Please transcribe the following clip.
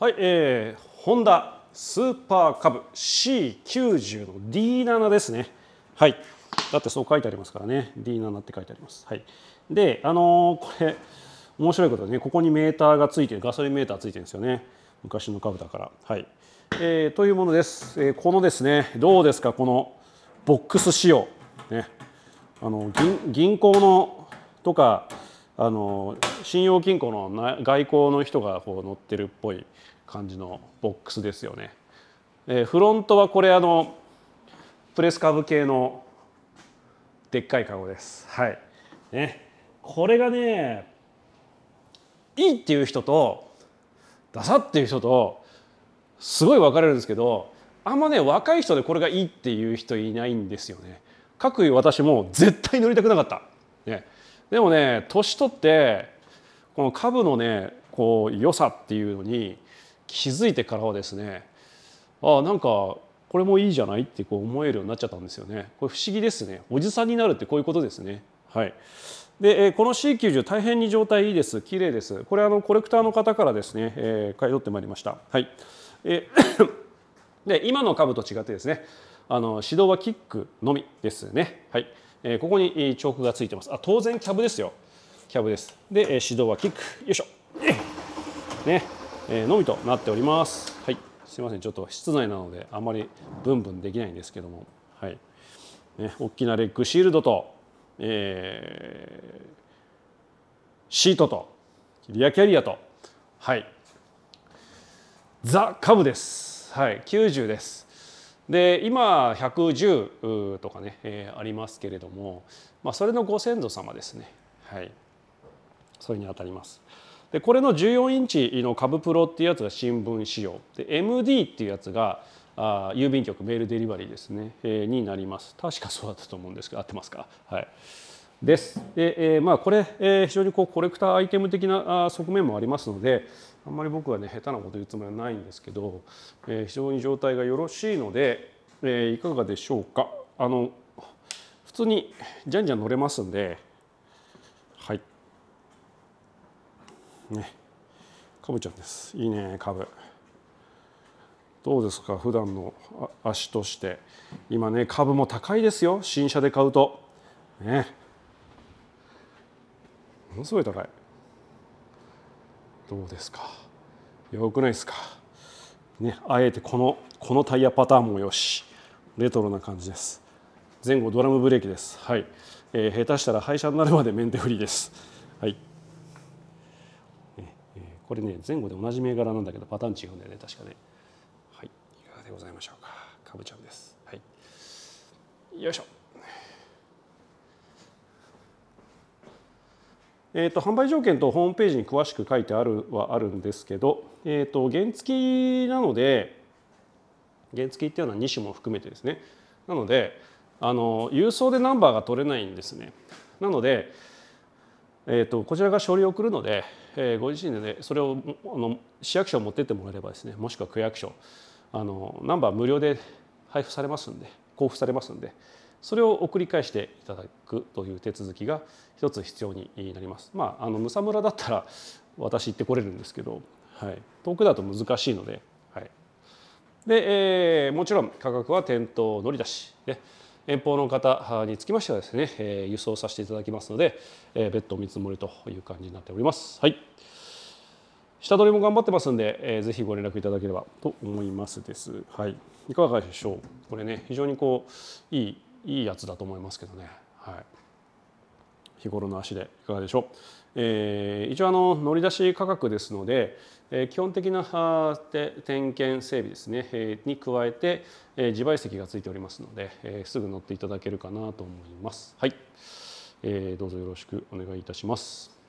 はい、えー、ホンダスーパーカブ C90 の D7 ですね。はい。だってそう書いてありますからね。D7 って書いてあります。はい。で、あのー、これ、面白いことでね、ここにメーターがついてる、ガソリンメーターついてるんですよね。昔の株だから。はい。えー、というものです、えー、このですね、どうですか、このボックス仕様。ね。あの銀銀行のとかあの信用金庫の外交の人がこう乗ってるっぽい感じのボックスですよね。えー、フロントはこれあのプレス株系のでっかいカゴです。はい。ね。これがね、いいっていう人と、ダサっていう人と、すごい分かれるんですけど、あんまね、若い人でこれがいいっていう人いないんですよね。各位私も絶対乗りたくなかった。ね。でもね年取ってこの株のねこう良さっていうのに気づいてからはですねあなんかこれもいいじゃないってこう思えるようになっちゃったんですよねこれ不思議ですねおじさんになるってこういうことですねはいでこの C90 大変に状態いいです綺麗ですこれあのコレクターの方からですね、えー、買い取ってまいりましたはいえで今の株と違ってですねあの指導はキックのみですねはい。えここにチョークがついてますあ当然キャブですよキャブですで、え指導はキックよいしょねえのみとなっておりますはいすみませんちょっと室内なのであまりブンブンできないんですけどもはいね大きなレッグシールドと、えー、シートとリアキャリアとはいザ・カブですはい90ですで今110とかね、えー、ありますけれども、まあ、それのご先祖様ですね、はい、それにあたります。でこれの14インチの株プロっていうやつが新聞仕様で MD っていうやつがあ郵便局メールデリバリーですね、えー、になります確かそうだったと思うんですけど合ってますかはいですで、えーまあ、これ、えー、非常にこうコレクターアイテム的な側面もありますので、あんまり僕はね下手なこと言うつもりはないんですけど、えー、非常に状態がよろしいので、えー、いかがでしょうかあの普通にじゃんじゃん乗れますんではいねかぶちゃんですいいねかぶどうですか普段の足として今ねかぶも高いですよ新車で買うとねものすごい高いどうですかよくないですかねあえてこのこのタイヤパターンもよしレトロな感じです前後ドラムブレーキですはい、えー、下手したら廃車になるまでメンテフリーですはいえこれね前後で同じ銘柄なんだけどパターン違うんだよね確かねはいいかがでございましょうかかぶちゃんですはいよいしょえーと、販売条件とホームページに詳しく書いてあるはあるんですけど、えーと、原付なので原付っていうのは2種も含めてですねなのであの郵送でナンバーが取れないんですねなので、えーと、とこちらが書類を送るので、えー、ご自身で、ね、それをあの市役所を持ってってもらえればですねもしくは区役所あのナンバー無料で配布されますんで交付されますんで。それを送り返していただくという手続きが一つ必要になります。まあ、あの武蔵村だったら私行ってこれるんですけど、はい、遠くだと難しいので,、はいでえー、もちろん価格は店頭乗り出しで、遠方の方につきましてはですね、えー、輸送させていただきますので、えー、別途見積もりという感じになっております。はい下取りも頑張ってますんで、えー、ぜひご連絡いただければと思いますです。はい、いかがでしょう。これね、非常にこういいいいやつだと思いますけどね。はい日頃の足でいかがでしょう、えー、一応あの乗り出し価格ですので、えー、基本的な点検整備ですね、えー、に加えて、えー、自賠責がついておりますので、えー、すぐ乗っていただけるかなと思いますはい、えー、どうぞよろしくお願いいたします